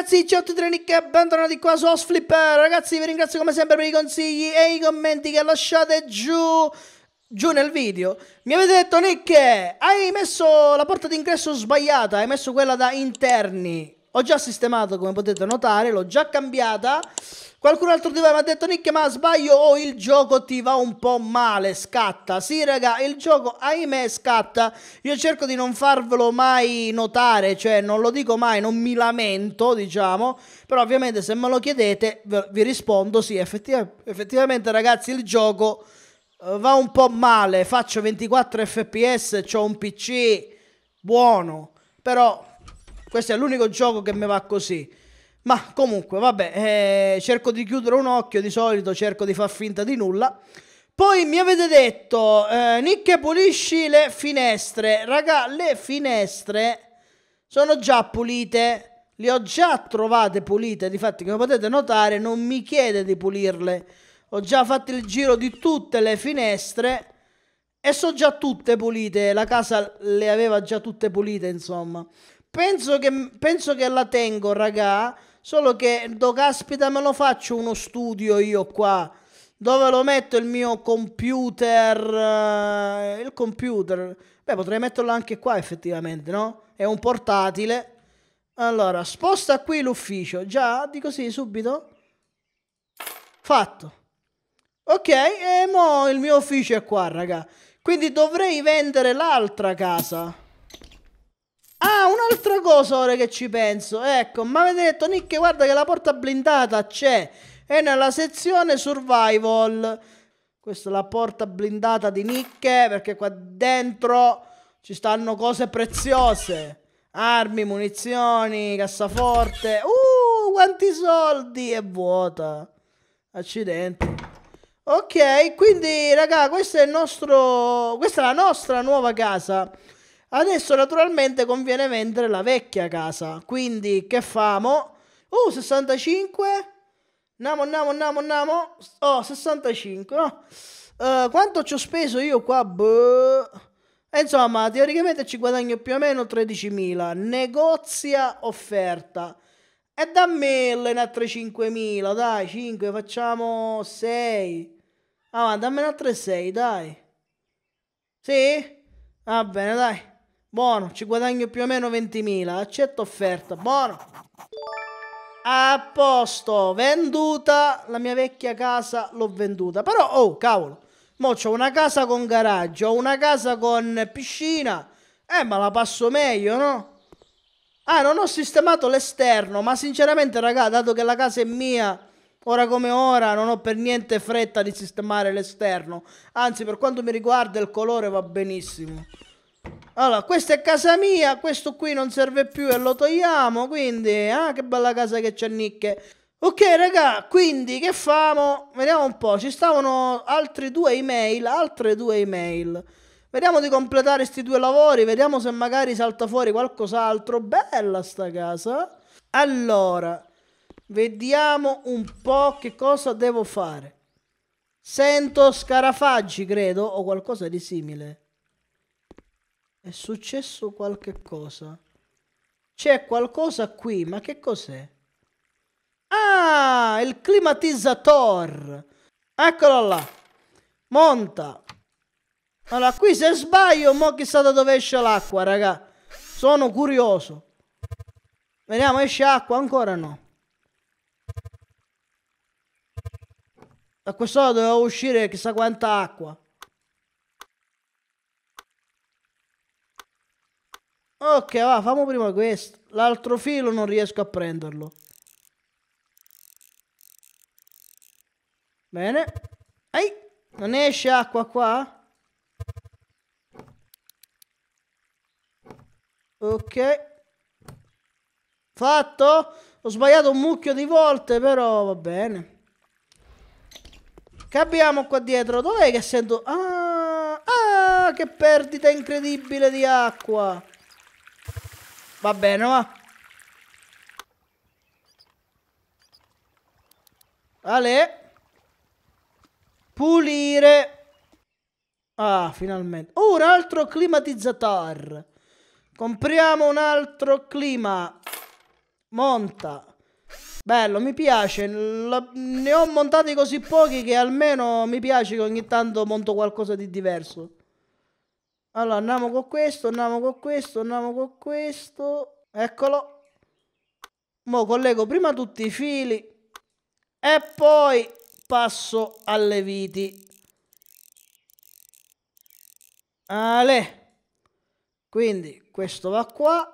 ragazzi, ciao a tutti Renick e bentornati qua su Osflip Ragazzi vi ringrazio come sempre per i consigli e i commenti che lasciate giù Giù nel video Mi avete detto Nick, hai messo la porta d'ingresso sbagliata Hai messo quella da interni ho già sistemato, come potete notare, l'ho già cambiata. Qualcun altro di voi mi ha detto, Nick, ma sbaglio o oh, il gioco ti va un po' male, scatta. Sì, raga, il gioco, ahimè, scatta. Io cerco di non farvelo mai notare, cioè non lo dico mai, non mi lamento, diciamo. Però ovviamente se me lo chiedete vi rispondo, sì, effettiv effettivamente, ragazzi, il gioco eh, va un po' male. Faccio 24 fps, ho un PC buono, però questo è l'unico gioco che mi va così. Ma comunque, vabbè, eh, cerco di chiudere un occhio, di solito cerco di far finta di nulla. Poi mi avete detto, eh, Nick pulisci le finestre. Raga, le finestre sono già pulite. Le ho già trovate pulite. Difatti, come potete notare, non mi chiede di pulirle. Ho già fatto il giro di tutte le finestre. E sono già tutte pulite. La casa le aveva già tutte pulite, insomma penso che, penso che la tengo, raga. Solo che, do caspita, me lo faccio uno studio io qua. Dove lo metto il mio computer? Eh, il computer. Beh, potrei metterlo anche qua effettivamente, no? È un portatile. Allora, sposta qui l'ufficio. Già, dico sì, subito. Fatto. Ok, e mo il mio ufficio è qua, raga. Quindi dovrei vendere l'altra casa. Ah, un'altra cosa ora che ci penso. Ecco, ma avete detto, Nick, guarda che la porta blindata c'è. È nella sezione survival. Questa è la porta blindata di Nick, eh, perché qua dentro ci stanno cose preziose. Armi, munizioni, cassaforte. Uh, quanti soldi! È vuota. Accidenti. Ok, quindi raga, questo è il nostro... Questa è la nostra nuova casa. Adesso naturalmente conviene vendere la vecchia casa, quindi che famo? Oh, uh, 65? Namo, namo, namo, namo. Oh, 65. Uh, eh, quanto ci ho speso io qua? Boh. Eh, insomma, teoricamente ci guadagno più o meno 13.000. Negozia offerta. E da 1000 in altre 5.000, dai, 5, facciamo 6. Ah, ma dammene altre 6, dai. Sì? Va bene, dai. Buono, ci guadagno più o meno 20.000. Accetto offerta. Buono. A posto, venduta la mia vecchia casa, l'ho venduta. Però, oh, cavolo, mo ho una casa con garage, ho una casa con piscina. Eh, ma la passo meglio, no? Ah, non ho sistemato l'esterno, ma sinceramente, raga, dato che la casa è mia, ora come ora non ho per niente fretta di sistemare l'esterno. Anzi, per quanto mi riguarda, il colore va benissimo. Allora, questa è casa mia, questo qui non serve più e lo togliamo, quindi, ah, che bella casa che c'è Nicche. Ok, raga, quindi che famo? Vediamo un po', ci stavano altre due email, altre due email. Vediamo di completare questi due lavori, vediamo se magari salta fuori qualcos'altro. Bella sta casa. Allora, vediamo un po' che cosa devo fare. Sento scarafaggi, credo, o qualcosa di simile. È successo qualche cosa. C'è qualcosa qui, ma che cos'è? Ah, il climatizzatore. Eccolo là. Monta. Allora, qui se sbaglio, mo chissà da dove esce l'acqua, raga. Sono curioso. Vediamo, esce acqua? Ancora no. A quest'ora doveva uscire chissà quanta acqua. Ok, va, famo prima questo. L'altro filo non riesco a prenderlo. Bene. Ehi, non esce acqua qua? Ok. Fatto? Ho sbagliato un mucchio di volte, però va bene. Che abbiamo qua dietro? Dov'è che sento... Ah, ah, che perdita incredibile di acqua. Va bene, va. Ale. Pulire. Ah, finalmente. Oh, un altro climatizzatore. Compriamo un altro clima. Monta. Bello, mi piace. Ne ho montati così pochi che almeno mi piace che ogni tanto monto qualcosa di diverso. Allora andiamo con questo, andiamo con questo, andiamo con questo. Eccolo. Mo collego prima tutti i fili e poi passo alle viti. Ale. Quindi questo va qua,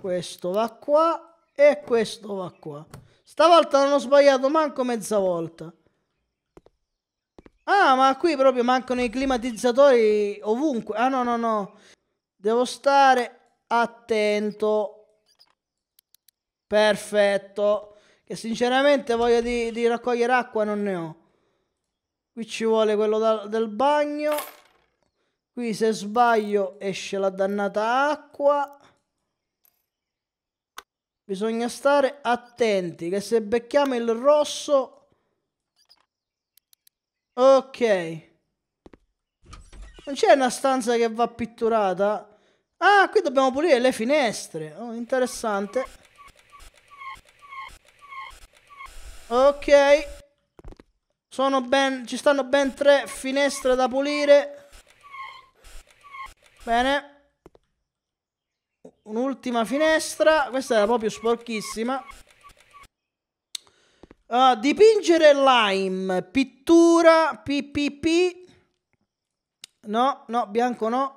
questo va qua e questo va qua. Stavolta non ho sbagliato manco mezza volta. Ah, ma qui proprio mancano i climatizzatori ovunque. Ah, no, no, no. Devo stare attento. Perfetto. Che sinceramente voglia di, di raccogliere acqua non ne ho. Qui ci vuole quello da, del bagno. Qui se sbaglio esce la dannata acqua. Bisogna stare attenti che se becchiamo il rosso Ok. Non c'è una stanza che va pitturata? Ah, qui dobbiamo pulire le finestre. Oh, interessante. Ok. Sono ben... Ci stanno ben tre finestre da pulire. Bene. Un'ultima finestra. Questa era proprio sporchissima. Uh, dipingere lime, pittura, PPP. No, no, bianco no.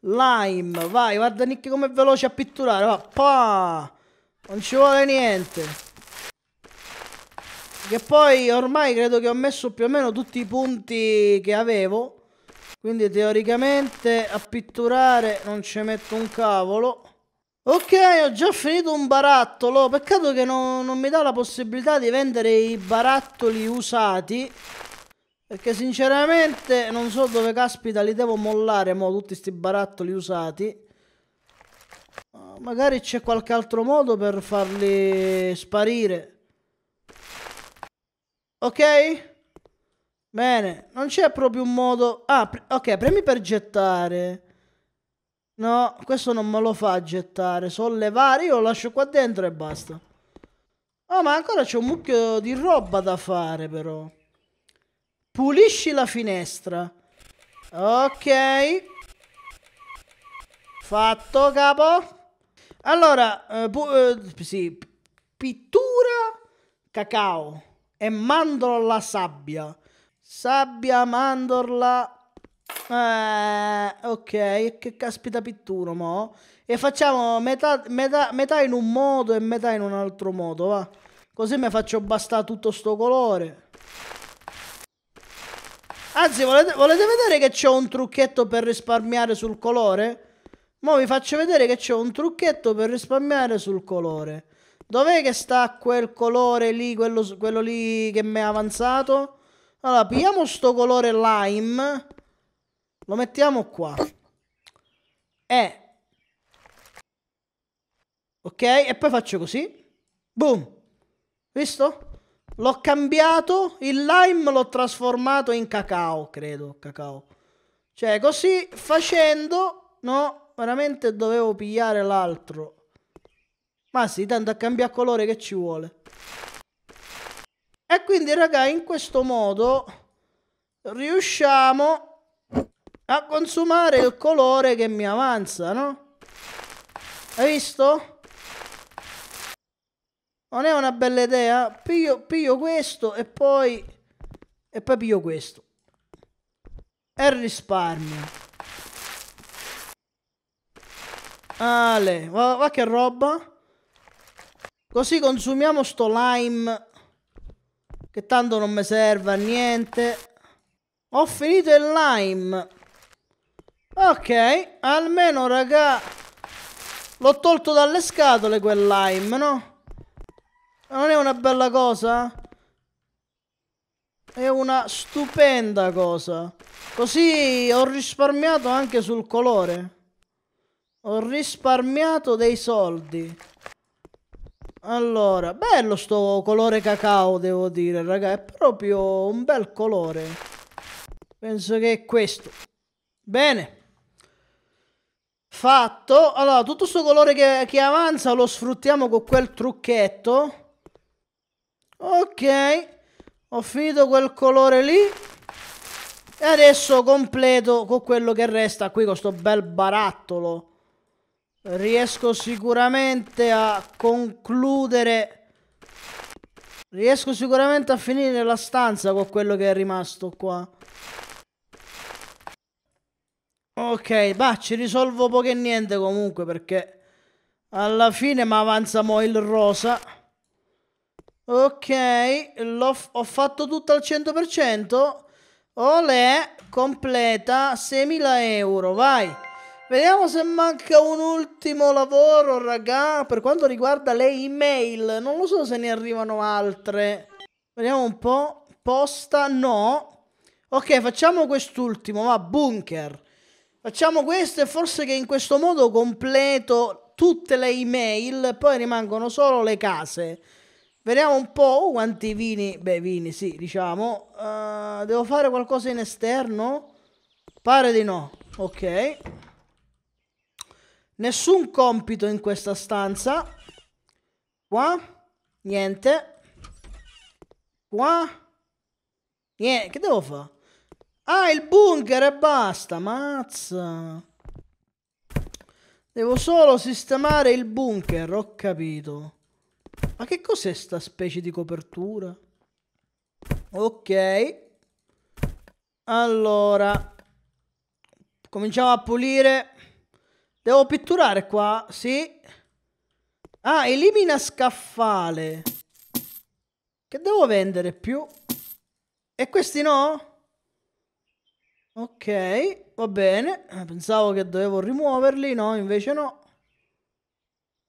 Lime, vai, guarda Nick come è veloce a pitturare. Va, pa! Non ci vuole niente. Che poi ormai credo che ho messo più o meno tutti i punti che avevo. Quindi teoricamente a pitturare non ci metto un cavolo. Ok, ho già finito un barattolo. Peccato che non, non mi dà la possibilità di vendere i barattoli usati. Perché sinceramente non so dove caspita li devo mollare mo tutti questi barattoli usati. Magari c'è qualche altro modo per farli sparire. Ok? Bene, non c'è proprio un modo... Ah, ok, premi per gettare. No, questo non me lo fa gettare. Sollevare, io lo lascio qua dentro e basta. Oh, ma ancora c'è un mucchio di roba da fare, però. Pulisci la finestra. Ok. Fatto, capo. Allora, eh, eh, sì, pittura, cacao e mandorla sabbia. Sabbia, mandorla, eh, ok, che caspita pittura, mo? E facciamo metà, metà, metà in un modo e metà in un altro modo, va? Così mi faccio bastare tutto sto colore. Anzi, volete, volete vedere che c'è un trucchetto per risparmiare sul colore? Mo vi faccio vedere che c'è un trucchetto per risparmiare sul colore. Dov'è che sta quel colore lì, quello, quello lì che mi è avanzato? Allora, pigliamo sto colore lime lo mettiamo qua. E... Ok? E poi faccio così. Boom. Visto? L'ho cambiato, il lime l'ho trasformato in cacao, credo, cacao. Cioè, così facendo, no, veramente dovevo pigliare l'altro. Ma sì, tanto a cambiare colore che ci vuole. E quindi, raga, in questo modo riusciamo a consumare il colore che mi avanza, no? Hai visto? Non è una bella idea? Piglio, piglio questo e poi... E poi piglio questo. E risparmio. Ale, va, va che roba. Così consumiamo sto lime. Che tanto non mi serve a niente. Ho finito il lime. Ok, almeno raga L'ho tolto dalle scatole quel lime, no? Non è una bella cosa? È una stupenda cosa Così ho risparmiato anche sul colore Ho risparmiato dei soldi Allora, bello sto colore cacao devo dire raga È proprio un bel colore Penso che è questo Bene Fatto. Allora, tutto questo colore che, che avanza lo sfruttiamo con quel trucchetto. Ok. Ho finito quel colore lì. E adesso completo con quello che resta qui, con sto bel barattolo. Riesco sicuramente a concludere... Riesco sicuramente a finire la stanza con quello che è rimasto qua. Ok, bah, ci risolvo poco e niente comunque perché alla fine mi avanza mo il rosa. Ok, ho fatto tutto al 100%. Olè, completa, 6.000 euro, vai. Vediamo se manca un ultimo lavoro, raga, per quanto riguarda le email. Non lo so se ne arrivano altre. Vediamo un po'. Posta, no. Ok, facciamo quest'ultimo, va, bunker. Facciamo questo e forse che in questo modo completo tutte le email, poi rimangono solo le case. Vediamo un po' oh, quanti vini, beh vini sì, diciamo. Uh, devo fare qualcosa in esterno? Pare di no, ok. Nessun compito in questa stanza. Qua, niente. Qua, niente, che devo fare? Ah, il bunker e basta, mazza. Devo solo sistemare il bunker, ho capito. Ma che cos'è sta specie di copertura? Ok. Allora. Cominciamo a pulire. Devo pitturare qua, sì. Ah, elimina scaffale. Che devo vendere più? E questi no? Ok, va bene. Eh, pensavo che dovevo rimuoverli, no, invece no.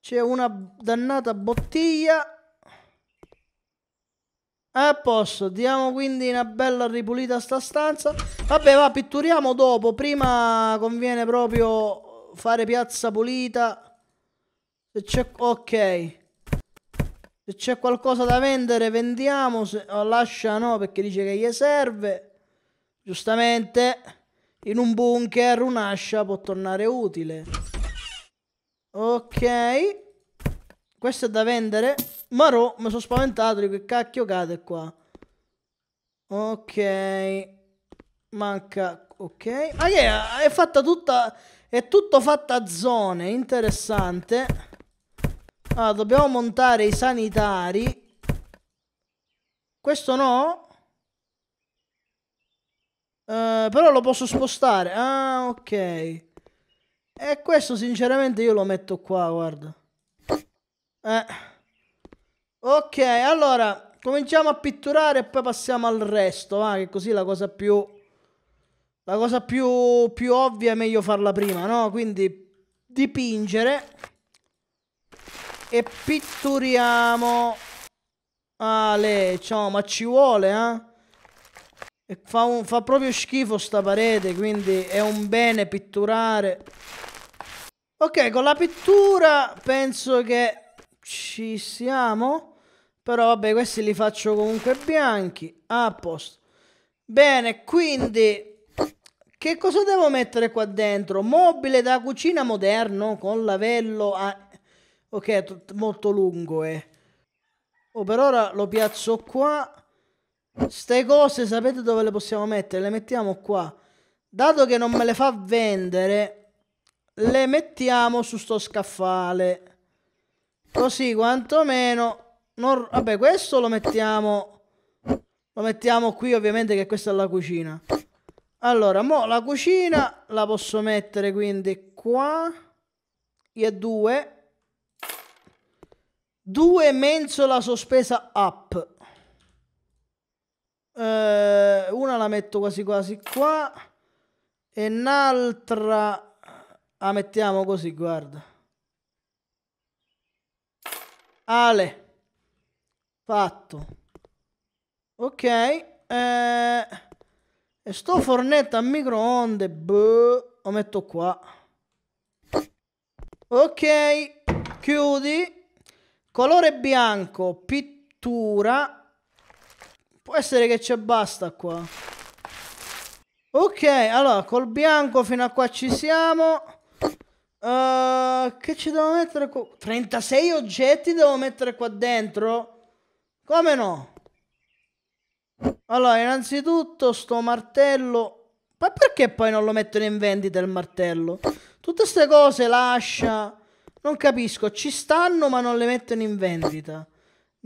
C'è una dannata bottiglia. E A posto, diamo quindi una bella ripulita a sta stanza. Vabbè, va, pitturiamo dopo. Prima conviene proprio fare piazza pulita. Se c'è... Ok. Se c'è qualcosa da vendere, vendiamo. Se... Oh, lascia no, perché dice che gli serve. Giustamente, in un bunker un'ascia può tornare utile. Ok. Questo è da vendere. Marò, mi sono spaventato di che cacchio cade qua. Ok. Manca... Ok. Ah, yeah, è fatta tutta... È tutto fatta a zone, interessante. Allora, ah, dobbiamo montare i sanitari. Questo no? Eh, però lo posso spostare. Ah, ok. E questo sinceramente io lo metto qua, guarda. Eh. Ok, allora, cominciamo a pitturare e poi passiamo al resto, va, che così la cosa più... La cosa più, più ovvia è meglio farla prima, no? Quindi dipingere e pitturiamo. Ale, ciao, ma ci vuole, eh? E fa, un, fa proprio schifo sta parete, quindi è un bene pitturare. Ok, con la pittura penso che ci siamo. Però vabbè, questi li faccio comunque bianchi. Ah, a posto. Bene, quindi... Che cosa devo mettere qua dentro? Mobile da cucina moderno con lavello... A... Ok, molto lungo è. Eh. Oh, per ora lo piazzo qua. Ste cose sapete dove le possiamo mettere? Le mettiamo qua. Dato che non me le fa vendere, le mettiamo su sto scaffale. Così quantomeno... Non... Vabbè, questo lo mettiamo... Lo mettiamo qui ovviamente che questa è la cucina. Allora, mo la cucina la posso mettere quindi qua. E due. Due mensola sospesa up eh, una la metto quasi quasi qua e un'altra la mettiamo così, guarda. Ale. Fatto. Ok. Eh, e sto fornetto a microonde, boh, lo metto qua. Ok, chiudi. Colore bianco, pittura Può essere che c'è basta qua. Ok, allora, col bianco fino a qua ci siamo. Uh, che ci devo mettere qua? 36 oggetti devo mettere qua dentro? Come no? Allora, innanzitutto sto martello... Ma perché poi non lo mettono in vendita il martello? Tutte queste cose lascia... Non capisco, ci stanno ma non le mettono in vendita.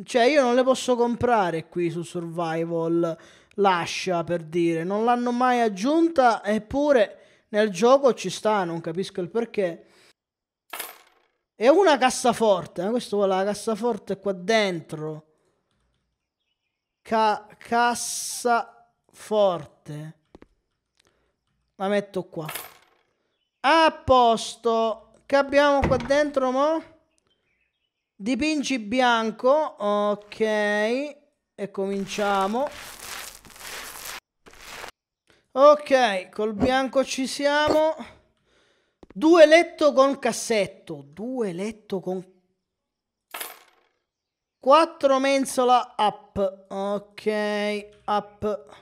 Cioè, io non le posso comprare qui su Survival. Lascia per dire, non l'hanno mai aggiunta, eppure nel gioco ci sta, non capisco il perché. E una cassaforte, eh? questo vuole la cassaforte qua dentro. Ca cassaforte. La metto qua. A posto. Che abbiamo qua dentro, mo'? Dipingi bianco, ok, e cominciamo. Ok, col bianco ci siamo. Due letto con cassetto, due letto con... Quattro mensola up, ok, up.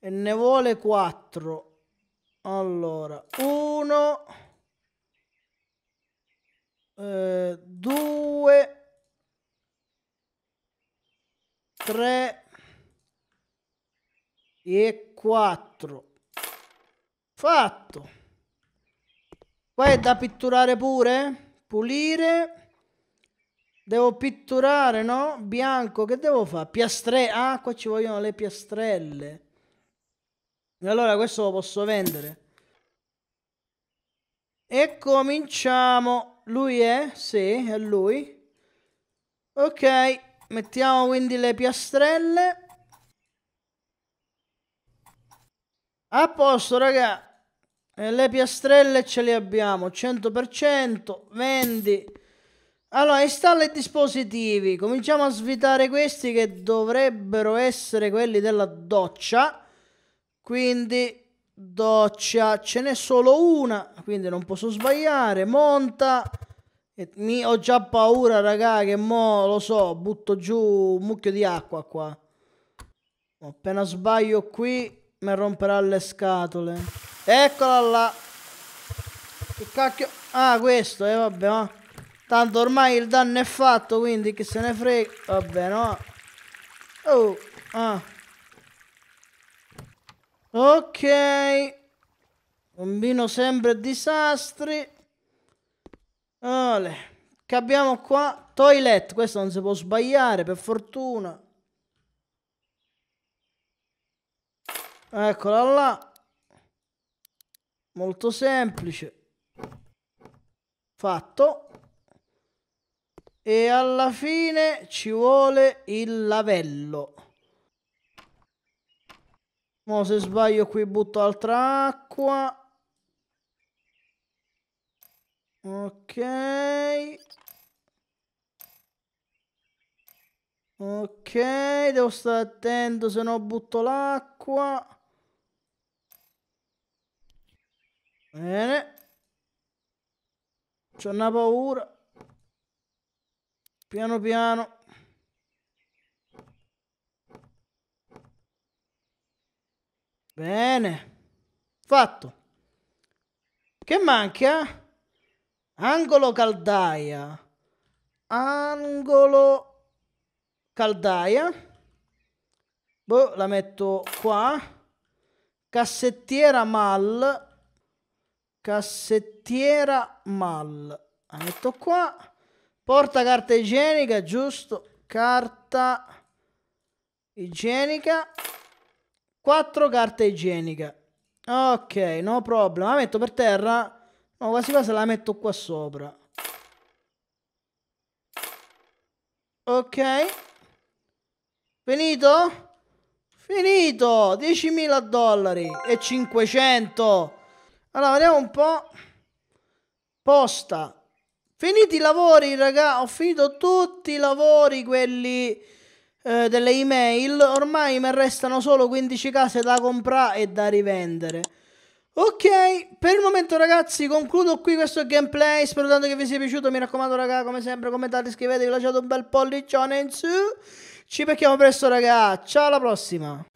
E ne vuole quattro. Allora, uno... 2 3 e 4 Fatto. Qua è da pitturare pure? Pulire. Devo pitturare, no? Bianco, che devo fare? piastrelle Ah, qua ci vogliono le piastrelle. E allora questo lo posso vendere. E cominciamo. Lui è? Sì, è lui. Ok, mettiamo quindi le piastrelle. A posto, raga. Eh, le piastrelle ce le abbiamo, 100%, vendi. Allora, installa i dispositivi. Cominciamo a svitare questi che dovrebbero essere quelli della doccia. Quindi doccia, ce n'è solo una, quindi non posso sbagliare, monta, e mi, ho già paura raga che mo lo so, butto giù un mucchio di acqua qua, appena sbaglio qui mi romperà le scatole, eccola là, che cacchio, ah questo, e eh, vabbè ma, tanto ormai il danno è fatto quindi che se ne frega, vabbè no, oh, ah, Ok. Combino sempre disastri. Ole. Che abbiamo qua? Toilet. Questo non si può sbagliare, per fortuna. Eccola là. Molto semplice. Fatto. E alla fine ci vuole il lavello. Mo se sbaglio qui butto altra acqua. Ok. Ok, devo stare attento, se no butto l'acqua. Bene. C'ho una paura. Piano piano. Bene. Fatto. Che manca? Angolo caldaia. Angolo caldaia. Boh, la metto qua. Cassettiera mal. Cassettiera mal. La metto qua. Porta carta igienica, giusto. Carta igienica. 4 carte igieniche. Ok, no problem. La metto per terra. No, quasi quasi la metto qua sopra. Ok. Finito? Finito! 10.000 dollari e 500. Allora, vediamo un po'. Posta. Finiti i lavori, raga. Ho finito tutti i lavori, quelli eh, delle email, ormai mi restano solo 15 case da comprare e da rivendere. Ok, per il momento ragazzi concludo qui questo gameplay, spero tanto che vi sia piaciuto, mi raccomando raga, come sempre commentate, iscrivetevi, lasciate un bel pollicione in su, ci becchiamo presto raga, ciao alla prossima!